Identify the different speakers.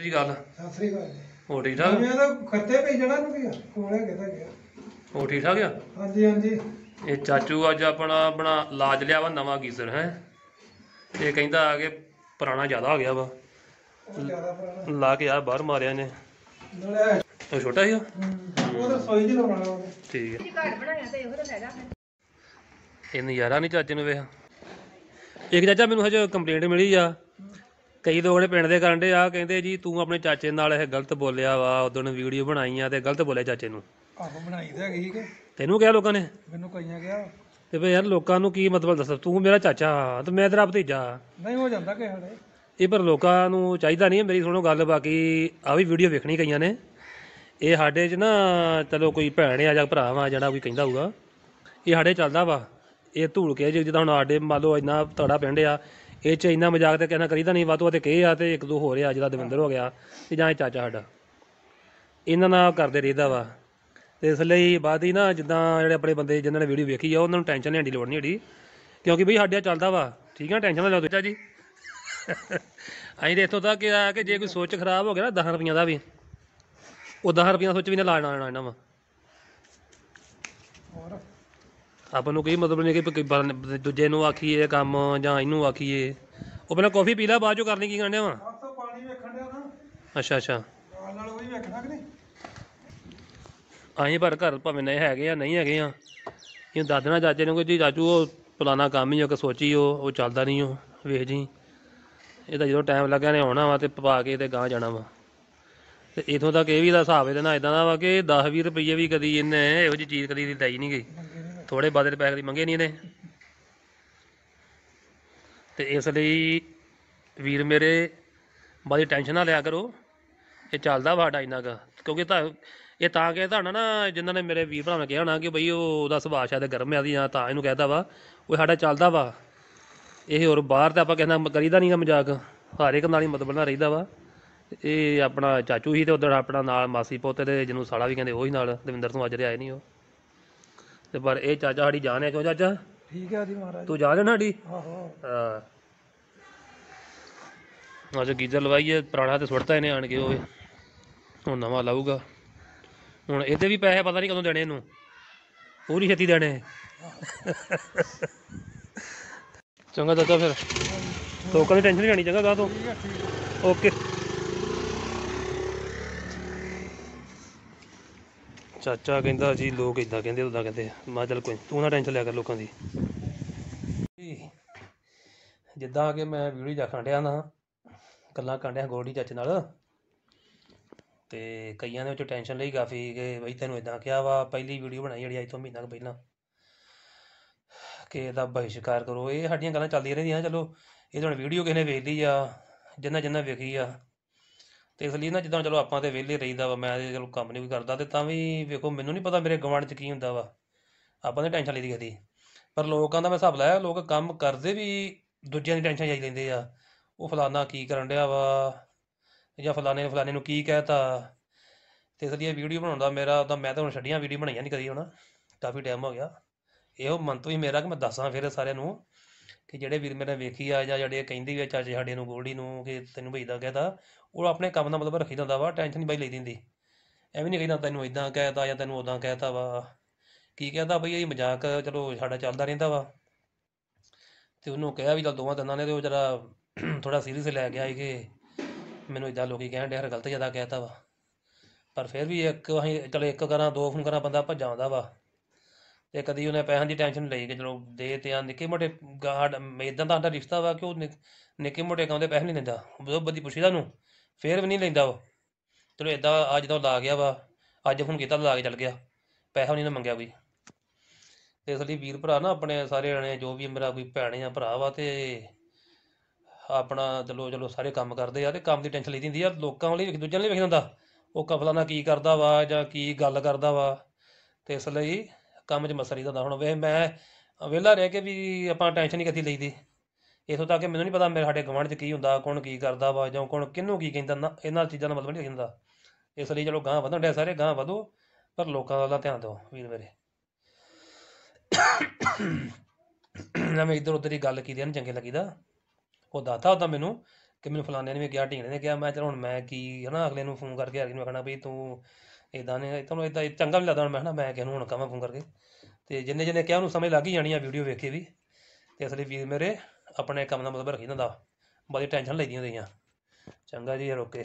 Speaker 1: ਸਤਿ ਸ਼੍ਰੀ ਅਕਾਲ ਸਤਿ ਸ੍ਰੀ ਠੀਕ ਠਾਕ ਜਿਵੇਂ ਤਾਂ ਖੱਤੇ ਪਈ ਜਣਾ ਨੂੰ ਗਿਆ ਕੋਲੇ ਕਿਤਾ ਗਿਆ ਹੋ ਠੀਕ ਠਾਕ ਆ ਹਾਂਜੀ ਹਾਂਜੀ ਇਹ ਚਾਚੂ ਅੱਜ ਆਪਣਾ ਬਣਾ ਲਾਜ ਲਿਆ ਵਾ ਨਵਾਂ ਗੀਜ਼ਰ ਹੈ ਇਹ ਕਹਿੰਦਾ ਆ ਕਿ ਪੁਰਾਣਾ ਜ਼ਿਆਦਾ ਹੋ ਗਿਆ ਵਾ ਉਹ ਜ਼ਿਆਦਾ ਪੁਰਾਣਾ ਲਾ ਕੇ ਆ ਬਾਹਰ ਮਾਰਿਆ ਨੇ ਉਹ ਛੋਟਾ ਸੀ ਉਹ ਤਾਂ ਸੋਈ ਜੀ ਲਾਉਣਾ ਉਹਨੇ ਠੀਕ ਹੈ ਘਰ ਬਣਾਇਆ ਤੇ ਇਹੋ ਤਾਂ ਹੈਗਾ ਇਹ ਨਜ਼ਾਰਾ ਨਹੀਂ ਚਾਚੇ ਨੂੰ ਵੇਖ ਇੱਕ ਚਾਚਾ ਮੈਨੂੰ ਹਜੇ ਕੰਪਲੇਂਟ ਮਿਲੀ ਆ ਕਈ ਲੋਕ ਨੇ ਪਿੰਡ ਦੇ ਕਰਨ ਦੇ ਆ ਕਹਿੰਦੇ ਜੀ ਤੂੰ ਆਪਣੇ ਚਾਚੇ ਨਾਲ ਇਹ ਗਲਤ ਬੋਲਿਆ ਵਾ ਉਦੋਂ ਨੇ ਵੀਡੀਓ ਬਣਾਈ ਆ ਤੇ ਗਲਤ ਬੋਲਿਆ ਚਾਚੇ ਨੂੰ ਆਹੋ ਬਣਾਈ ਤਾਂ ਹੈਗੀ ਕਿ ਤੈਨੂੰ ਕਿਹਾ ਲੋਕਾਂ ਨੇ ਮੈਨੂੰ ਕਈਆਂ ਕਿਹਾ ਤੇ ਫੇ ਯਾਰ ਲੋਕਾਂ ਨੂੰ ਕੀ ਮਤਲਬ ਦੱਸ ਤੂੰ ਮੇਰਾ ਚਾਚਾ ਤੇ ਮੈਂ ਤੇਰਾ ਭਤੀਜਾ ਨਹੀਂ ਹੋ ਜਾਂਦਾ ਕਿ ਹਲੇ ਇਹ ਪਰ ਲੋਕਾਂ ਨੂੰ ਚਾਹੀਦਾ ਨਹੀਂ ਮੇਰੀ ਸੁਣੋ ਗੱਲ ਬਾਕੀ ਆ ਵੀ ਵੀਡੀਓ ਵੇਖਣੀ ਕਈਆਂ ਨੇ ਇਹ ਸਾਡੇ 'ਚ ਨਾ ਚਲੋ ਕੋਈ ਭੈਣ ਆ ਜਾਂ ਭਰਾ ਆ ਜਿਹੜਾ ਕੋਈ ਕਹਿੰਦਾ ਹੋਊਗਾ ਇਹ ਸਾਡੇ ਚੱਲਦਾ ਵਾ ਇਹ ਧੂੜ ਕੇ ਜਿੱਦਾਂ ਹੁਣ ਸਾਡੇ ਮੰਨ ਲਓ ਇੰਨਾ ਤੁਹਾਡਾ ਪਿੰਡ ਆ ਇਹ ਚ ਇੰਨਾ ਮਜ਼ਾਕ ਤੇ ਕਹਿਣਾ ਕਰੀਦਾ ਨਹੀਂ ਵਾਤੋ ਤੇ ਕਹੇ ਆ ਤੇ ਇੱਕ ਦੋ ਹੋ ਰਿਹਾ ਜਿਹੜਾ ਦਵਿੰਦਰ ਹੋ ਗਿਆ ਤੇ ਜਾਂ ਚਾਚਾ ਸਾਡਾ ਇਹਨਾਂ ਨਾਲ ਕਰਦੇ ਰਹੀਦਾ ਵਾ ਤੇ ਇਸ ਲਈ ਬਾਅਦ ਹੀ ਨਾ ਜਿੱਦਾਂ ਜਿਹੜੇ ਆਪਣੇ ਬੰਦੇ ਜਿਨ੍ਹਾਂ ਨੇ ਵੀਡੀਓ ਵੇਖੀ ਆ ਉਹਨਾਂ ਨੂੰ ਟੈਨਸ਼ਨ ਲੈਣ ਦੀ ਲੋੜ ਨਹੀਂ ਹੈਗੀ ਕਿਉਂਕਿ ਬਈ ਸਾਡੇ ਚੱਲਦਾ ਵਾ ਠੀਕ ਆ ਟੈਨਸ਼ਨ ਨਾ ਲਓ ਚਾਚਾ ਜੀ ਅਸੀਂ ਤੇ ਇਥੋਂ ਤੱਕ ਆ ਕਿ ਜੇ ਕੋਈ ਸੋਚ ਖਰਾਬ ਹੋ ਗਿਆ ਨਾ 10 ਰੁਪਈਆਂ ਦਾ ਵੀ ਉਹ 10 ਰੁਪਈਆਂ ਸੋਚ ਵੀ ਨਾ ਲਾਣਾ ਆਣਾ ਇਹਨਾਂ ਵਾ ਹੋਰ ਆਪਾਂ ਨੂੰ ਕੋਈ ਮਤਲਬ ਨਹੀਂ ਕਿ ਕੋਈ ਦੂਜੇ ਨੂੰ ਆਖੀਏ ਕੰਮ ਜਾਂ ਇਹਨੂੰ ਆਖੀਏ ਉਹ ਪਹਿਲਾਂ ਕਾਫੀ ਪੀ ਲੈ ਬਾਅਦ ਚੋਂ ਕਰਨੀ ਕੀ ਕਰਨੇ ਵਾ ਪਾਣੀ ਵੇਖਣ ਦੇ ਅੱਛਾ ਅੱਛਾ ਨਾਲ ਉਹ ਵੇਖਣਾ ਕਿ ਨਹੀਂ ਪਰ ਘਰ ਭਾਵੇਂ ਨਹੀਂ ਹੈਗੇ ਆ ਨਹੀਂ ਹੈਗੇ ਆ ਇਹ ਦਾਦਣਾ ਚਾਚੇ ਨੂੰ ਕਹਿੰਦੀ ਚਾਚੂ ਉਹ ਪੁਰਾਣਾ ਕੰਮ ਹੀ ਉਹ ਸੋਚੀ ਉਹ ਉਹ ਚੱਲਦਾ ਨਹੀਂ ਉਹ ਵੇਖ ਜੀ ਇਹਦਾ ਜਦੋਂ ਟਾਈਮ ਲੱਗਿਆ ਨੇ ਆਉਣਾ ਵਾ ਤੇ ਪਵਾ ਕੇ ਤੇ ਗਾਂ ਜਾਣਾ ਵਾ ਤੇ ਇਥੋਂ ਤੱਕ ਇਹ ਵੀ ਦਾ ਹਿਸਾਬ ਇਹਦੇ ਨਾਲ ਇਦਾਂ ਦਾ ਵਾ ਕਿ 10 20 ਰੁਪਏ ਵੀ ਕਦੀ ਇਹਨੇ ਇਹੋ ਜੀ ਚੀਜ਼ ਕਦੀ ਲਈ ਨਹੀਂ ਗਈ ਥੋੜੇ ਬਾਦਲ ਪੈਸੇ ਦੀ ਮੰਗੇ ਨਹੀਂ ਇਹਨੇ ਤੇ ਇਸ ਲਈ ਵੀਰ ਮੇਰੇ ਬਾਦੀ ਟੈਨਸ਼ਨ ਨਾ ਲਿਆ ਕਰੋ ਇਹ ਚੱਲਦਾ ਵਾ ਸਾਡਾ ਦਾ ਕਿਉਂਕਿ ਤਾਂ ਇਹ ਤਾਂ ਕਿ ਤੁਹਾਨੂੰ ਨਾ ਜਿਨ੍ਹਾਂ ਨੇ ਮੇਰੇ ਵੀਰ ਭਰਾਵਾਂ ਨੇ ਕਿਹਾ ਹੋਣਾ ਕਿ ਬਈ ਉਹ ਉਹਦਾ ਸੁਭਾਅ ਸ਼ਾਇਦ ਗਰਮ ਆ ਜਾਂ ਤਾਂ ਇਹਨੂੰ ਕਹਿਦਾ ਵਾ ਉਹ ਸਾਡਾ ਚੱਲਦਾ ਵਾ ਇਹ ਹੋਰ ਬਾਹਰ ਤਾਂ ਆਪਾਂ ਕਹਿੰਦਾ ਕਰੀਦਾ ਨਹੀਂਗਾ ਮਜ਼ਾਕ ਹਰ ਇੱਕ ਨਾਲ ਹੀ ਮਤਲਬ ਨਾ ਰਹੀਦਾ ਵਾ ਇਹ ਆਪਣਾ ਚਾਚੂ ਹੀ ਤੇ ਉਧਰ ਆਪਣਾ ਨਾਲ ਮਾਸੀ ਪੋਤੇ ਦੇ ਜਿਹਨੂੰ ਸਾਲਾ ਵੀ ਕਹਿੰਦੇ ਉਹ ਹੀ ਨਾਲ ਦਵਿੰਦਰ ਤੋਂ ਅੱਜ ਆਏ ਨਹੀਂ ਉਹ ਤੇ ਪਰ ਇਹ ਚਾਚਾ ਸਾਡੀ ਜਾਨ ਹੈ ਕਿਉਂ ਚਾਚਾ ਠੀਕ ਹੈ ਜੀ ਮਹਾਰਾਜ ਤੂੰ ਜਾ ਹੈ ਨਾ ਸਾਡੀ ਆਹੋ ਹਾਂ ਅੱਜ ਗੀਜ਼ਰ ਲਵਾਈਏ ਪੁਰਾਣਾ ਤੇ ਸੁੱਟਦਾ ਇਹਨੇ ਆਣ ਕੇ ਹੋਵੇ ਹੁਣ ਨਵਾਂ ਲਾਊਗਾ ਹੁਣ ਇਹਦੇ ਵੀ ਪੈਸੇ ਪਤਾ ਨਹੀਂ ਕਦੋਂ ਦੇਣੇ ਇਹਨੂੰ ਪੂਰੀ ਛੇਤੀ ਦੇਣੇ ਚੰਗਾ ਦੱਸੋ ਫਿਰ ਤੋਕਾ ਦੀ ਟੈਨਸ਼ਨ ਨਹੀਂ ਲੈਣੀ ਚੰਗਾ ਗਾ ਤੋ ਠੀਕ ਹੈ ਠੀਕ ਓਕੇ ਚਾਚਾ ਕਹਿੰਦਾ ਜੀ ਲੋਕ ਇਦਾਂ ਕਹਿੰਦੇ ਉਦਾਂ ਕਹਿੰਦੇ ਮੈਂ ਚੱਲ ਕੋਈ ਤੂੰ ਨਾ ਟੈਨਸ਼ਨ ਲਿਆ ਕਰ ਲੋਕਾਂ ਦੀ ਜਿੱਦਾਂ ਕਿ ਮੈਂ ਵੀਡੀਓ ਜਾਖਣ ਡਿਆ ਨਾ ਗੱਲਾਂ ਕਰਨ ਡਿਆ ਗੋਲਡੀ ਚਾਚੇ ਨਾਲ ਤੇ ਕਈਆਂ ਦੇ ਵਿੱਚ ਟੈਨਸ਼ਨ ਲਈ ਕਾਫੀ ਕਿ ਬਈ ਤੈਨੂੰ ਇਦਾਂ ਕਿਹਾ ਵਾ ਪਹਿਲੀ ਵੀਡੀਓ ਬਣਾਈ ਜਿਹੜੀ ਅੱਜ ਤੋਂ ਮਹੀਨਾ ਕੁ ਪਹਿਲਾਂ ਕਿ ਇਹਦਾ ਬਹਿਸ਼ਕਾਰ ਕਰੋ ਇਹ ਸਾਡੀਆਂ ਗੱਲਾਂ ਚੱਲਦੀਆਂ ਰਹਿੰਦੀਆਂ ਚਲੋ ਇਹ ਹੁਣ ਵੀਡੀਓ ਕਿਸ ਨੇ ਵੇਖ ਲਈ ਆ ਜਿੰਨਾ ਜਿੰਨਾ ਵੇਖੀ ਆ ਤੇ ਇਸ ਲਈ ਨਾ ਜਿੱਦਾਂ ਚਲੋ ਆਪਾਂ ਤੇ ਵਿਹਲੇ ਰਹੀਦਾ ਵਾ ਮੈਂ ਤੇ ਚਲੋ ਕੰਮ ਨਹੀਂ ਵੀ ਕਰਦਾ ਤੇ ਤਾਂ ਵੀ ਵੇਖੋ ਮੈਨੂੰ ਨਹੀਂ ਪਤਾ ਮੇਰੇ ਗਵਾਂਢ 'ਚ ਕੀ ਹੁੰਦਾ ਵਾ ਆਪਾਂ ਨੇ ਟੈਨਸ਼ਨ ਲਈਦੀ ਕਦੀ ਪਰ ਲੋਕਾਂ ਦਾ ਮੈਂ ਹਿਸਾਬ ਲਾਇਆ ਲੋਕ ਕੰਮ ਕਰਦੇ ਵੀ ਦੂਜਿਆਂ ਦੀ ਟੈਨਸ਼ਨ ਜਾਈ ਲੈਂਦੇ ਆ ਉਹ ਫਲਾਨਾ ਕੀ ਕਰਨ ਡਿਆ ਵਾ ਜਾਂ ਫਲਾਣੇ ਨੇ ਫਲਾਣੇ ਨੂੰ ਕੀ ਕਹਿਤਾ ਤੇ ਇਸ ਲਈ ਇਹ ਵੀਡੀਓ ਬਣਾਉਣ ਦਾ ਮੇਰਾ ਤਾਂ ਮੈਂ ਤਾਂ ਹੁਣ ਛੱਡੀਆਂ ਵੀਡੀਓ ਬਣਾਈਆਂ ਨਹੀਂ ਕਦੀ ਹੁਣ ਕਾਫੀ ਟਾਈਮ ਹੋ ਗਿਆ ਇਹੋ ਮਨ ਤੋਂ ਹੀ ਮੇਰਾ ਕਿ ਮੈਂ ਦੱਸਾਂ ਫਿਰ ਸਾਰਿਆਂ ਨੂੰ ਕਿ ਜਿਹੜੇ ਵੀਰ ਮੇਰਾ ਵੇਖੀ ਆ ਜਾਂ ਜਿਹੜੇ ਕਹਿੰਦੇ ਵੀ ਆ ਚਾਚੇ ਸਾਡੇ ਨੂੰ ਗੋਲਡੀ ਨੂੰ ਕਿ ਤੈਨੂੰ ਭਈਦਾ ਕਹਿਦਾ ਉਹ ਆਪਣੇ ਕੰਮ ਦਾ ਮਤਲਬ ਰੱਖੀ ਜਾਂਦਾ ਵਾ ਟੈਨਸ਼ਨ ਨਹੀਂ ਬਾਈ ਲਈ ਦਿੰਦੀ ਐਵੇਂ ਨਹੀਂ ਕਹਿੰਦਾ ਤੈਨੂੰ ਇਦਾਂ ਕਹਿਤਾ ਜਾਂ ਤੈਨੂੰ ਉਦਾਂ ਕਹਿਤਾ ਵਾ ਕੀ ਕਹਿਤਾ ਬਈ ਇਹ ਮਜ਼ਾਕ ਚਲੋ ਸਾਡਾ ਚੱਲਦਾ ਰਹਿੰਦਾ ਵਾ ਤੇ ਉਹਨੂੰ ਕਿਹਾ ਵੀ ਚਲ ਦੋਵਾਂ ਦੰਦਾਂ ਨੇ ਤੇ ਉਹ ਜਰਾ ਥੋੜਾ ਸੀਰੀਅਸ ਲੈ ਗਿਆ ਕਿ ਮੈਨੂੰ ਇਦਾਂ ਲੋਕੀ ਕਹਿਣ ਡੇ ਹਰ ਗਲਤ ਜਿਆਦਾ ਕਹਿਤਾ ਵਾ ਪਰ ਫਿਰ ਵੀ ਇੱਕ ਅਸੀਂ ਚਲੋ ਇੱਕ ਕਰਾਂ ਦੋ ਫੋਨ ਕਰਾਂ ਬੰਦਾ ਭੱਜ ਆਉਂਦਾ ਵਾ ਤੇ ਕਦੀ ਉਹਨੇ ਪੈਸਿਆਂ ਦੀ ਟੈਨਸ਼ਨ ਲਈ ਕਿ ਚਲੋ ਦੇ ਤੇ ਆ ਨਿੱਕੇ ਮੋਟੇ ਗਾਡ ਇਦਾਂ ਦਾ ਸਾਡਾ ਰਿਸ਼ਤਾ ਵਾ ਕਿ ਉਹ ਨਿੱਕੇ ਮੋਟੇ ਕੰਮ ਪੈਸੇ ਨਹੀਂ ਲੈਂਦਾ ਉਹ ਬਦੀ ਪੁੱਛੀਦਾ ਉਹਨੂੰ ਫੇਰ ਵੀ ਨਹੀਂ ਲੈਂਦਾ ਉਹ ਚਲੋ ਇਦਾਂ ਅੱਜ ਤਾਂ ਉਹ ਲਾ ਗਿਆ ਵਾ ਅੱਜ ਫੋਨ ਕੀਤਾ ਲਾ ਕੇ ਚੱਲ ਗਿਆ ਪੈਸਾ ਵੀ ਨਹੀਂ ਮੰਗਿਆ ਕੋਈ ਤੇ ਸਾਡੀ ਵੀਰ ਭਰਾ ਨਾ ਆਪਣੇ ਸਾਰੇ ਜਣੇ ਜੋ ਵੀ ਮੇਰਾ ਕੋਈ ਭੈਣੇ ਆ ਭਰਾ ਵਾ ਤੇ ਆਪਣਾ ਚਲੋ ਚਲੋ ਸਾਰੇ ਕੰਮ ਕਰਦੇ ਆ ਤੇ ਕੰਮ ਦੀ ਟੈਨਸ਼ਨ ਲਈ ਦਿੰਦੀ ਆ ਲੋਕਾਂ ਲਈ ਦੂਜਿਆਂ ਲਈ ਵੇਖ ਦਿੰਦਾ ਉਹ ਕਫਲਾ ਨਾਲ ਕੀ ਕਰਦਾ ਵਾ ਜਾਂ ਕੀ ਗੱਲ ਕਰਦਾ ਵਾ ਤੇ ਇਸ ਲਈ ਕੰਮ 'ਚ ਮਸਰੀ ਦਾ ਹੁਣ ਵੇ ਮੈਂ ਵਿਹਲਾ ਰਹਿ ਕੇ ਵੀ ਆਪਾਂ ਟੈਨਸ਼ਨ ਨਹੀਂ ਕਦੀ ਲਈਦੀ ਇਥੋਂ ਤੱਕ ਮੈਨੂੰ ਨਹੀਂ ਪਤਾ ਮੇਰੇ ਸਾਡੇ ਗਵਾਂਢ 'ਚ ਕੀ ਹੁੰਦਾ ਕੌਣ ਕੀ ਕਰਦਾ ਵਾ ਜਾਂ ਕੌਣ ਕਿਹਨੂੰ ਕੀ ਕਹਿੰਦਾ ਇਹਨਾਂ ਚੀਜ਼ਾਂ ਦਾ ਮਤਲਬ ਨਹੀਂ ਹੁੰਦਾ ਇਸ ਲਈ ਚਲੋ ਗਾਂ ਵਧਣ ਡਿਆ ਸਾਰੇ ਗਾਂ ਵਧੋ ਪਰ ਲੋਕਾਂ ਦਾ ਧਿਆਨ ਦਿਓ ਵੀਰ ਮੇਰੇ ਨਾ ਮੈਂ ਇਧਰ ਉਧਰ ਹੀ ਗੱਲ ਕੀਤੀ ਨਾ ਚੰਗੇ ਲੱਗੀਦਾ ਉਹ ਦਾਤਾ ਉਹਦਾ ਮੈਨੂੰ ਕਿ ਮੈਨੂੰ ਫਲਾਣੇ ਨੇ ਵੀ ਕਿਹਾ ਢੀਂਗਣੇ ਨੇ ਕਿਹਾ ਮੈਂ ਚਲ ਹੁਣ ਮੈਂ ਕੀ ਹਨਾ ਅਗਲੇ ਨੂੰ ਫੋਨ ਕਰਕੇ ਅਗਲੇ ਨੂੰ ਆਖਣਾ ਵੀ ਤੂੰ ਇਦਾਂ ਨੇ ਤੁਹਾਨੂੰ ਇਦਾਂ ਚੰਗਾ ਵੀ ਲੱਗਦਾ ਹੁਣ ਮੈਂ ਹਨਾ ਮੈਂ ਨੂੰ ਹੁਣ ਕਵਾਂ ਫੋਨ ਕਰਕੇ ਤੇ ਜਿੰਨੇ ਜਿੰਨੇ ਕਿਹਾ ਉਹਨੂੰ ਸਮਝ ਲੱਗ ਹੀ ਜਾਣੀ ਆ ਵੀਡੀਓ ਵੇਖ ਕੇ ਵੀ ਤੇ ਅਸਲੀ ਵੀਰ ਮੇਰੇ ਆਪਣੇ ਕੰਮ ਦਾ ਮਤਲਬ ਰੱਖੀ ਦਿੰਦਾ ਬੜੀ ਟੈਨਸ਼ਨ ਲਈਦੀਆਂ ਹੁੰਦੀਆਂ ਚੰਗਾ ਜੀ ਰੋਕੇ